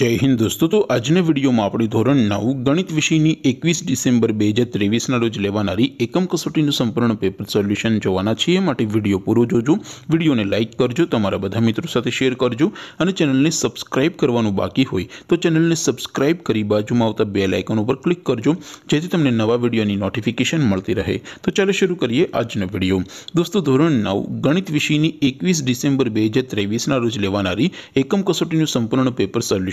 જય હિન્દ દોસ્તો તો આજના વિડીયોમાં આપણે ધોરણ નવ ગણિત વિષયની એકવીસ ડિસેમ્બર બે હજાર ત્રેવીસના રોજ લેવાનારી એકમ કસોટીનું સંપૂર્ણ પેપર સોલ્યુશન જોવાના છીએ માટે વિડીયો પૂરો જોજો વિડીયોને લાઇક કરજો તમારા બધા મિત્રો સાથે શેર કરજો અને ચેનલને સબસ્ક્રાઇબ કરવાનું બાકી હોય તો ચેનલને સબસ્ક્રાઇબ કરી બાજુમાં આવતા બે લાઇકન ઉપર ક્લિક કરજો જેથી તમને નવા વિડીયોની નોટિફિકેશન મળતી રહે તો ચાલો શરૂ કરીએ આજનો વિડીયો દોસ્તો ધોરણ નવ ગણિત વિષયની એકવીસ ડિસેમ્બર બે હજાર ત્રેવીસના રોજ લેવાનારી એકમ કસોટીનું સંપૂર્ણ પેપર સોલ્યુશન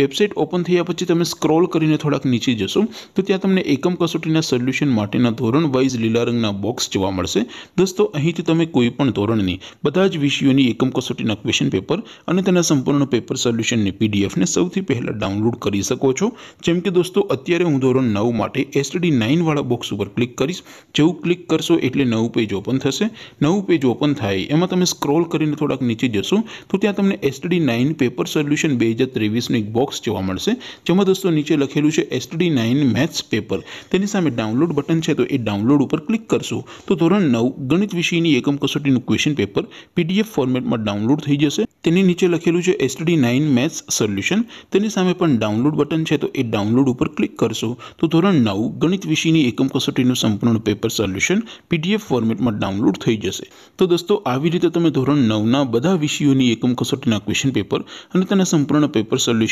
વેબસાઇટ ઓપન થયા પછી તમે સ્ક્રોલ કરીને થોડાક નીચે જશો તો ત્યાં તમને એકમ કસોટીના સોલ્યુશન માટેના ધોરણ વાઇઝ લીલા રંગના બોક્સ જોવા મળશે દોસ્તો અહીંથી તમે કોઈ પણ ધોરણની બધા જ વિષયોની એકમ કસોટીના ક્વેશ્ચન પેપર અને તેના સંપૂર્ણ પેપર સોલ્યુશનની પીડીએફને સૌથી પહેલાં ડાઉનલોડ કરી શકો છો જેમ કે દોસ્તો અત્યારે હું ધોરણ નવ માટે એસટીડી નાઇનવાળા બોક્સ ઉપર ક્લિક કરીશ જેવું ક્લિક કરશો એટલે નવું પેજ ઓપન થશે નવું પેજ ઓપન થાય એમાં તમે સ્ક્રોલ કરીને થોડાક નીચે જશો તો ત્યાં તમને એસટીડી નાઇન પેપર સોલ્યુશન બે હજાર ત્રેવીસની બોક્સ જોવા મળશે જેમ કે દોસ્તો નીચે લખેલું છે STD 9 मैथ्स પેપર તેની સામે ડાઉનલોડ બટન છે તો એ ડાઉનલોડ ઉપર ક્લિક કરશો તો ધોરણ 9 ગણિત વિષયની એકમ કસોટીનું ક્વેશ્ચન પેપર PDF ફોર્મેટમાં ડાઉનલોડ થઈ જશે તેની નીચે લખેલું છે STD 9 मैथ्स સોલ્યુશન તેની સામે પણ ડાઉનલોડ બટન છે તો એ ડાઉનલોડ ઉપર ક્લિક કરશો તો ધોરણ 9 ગણિત વિષયની એકમ કસોટીનું સંપૂર્ણ પેપર સોલ્યુશન PDF ફોર્મેટમાં ડાઉનલોડ થઈ જશે તો દોસ્તો આ વિધે તમે ધોરણ 9 ના બધા વિષયોની એકમ કસોટીના ક્વેશ્ચન પેપર અને તેના સંપૂર્ણ પેપર સોલ્યુશન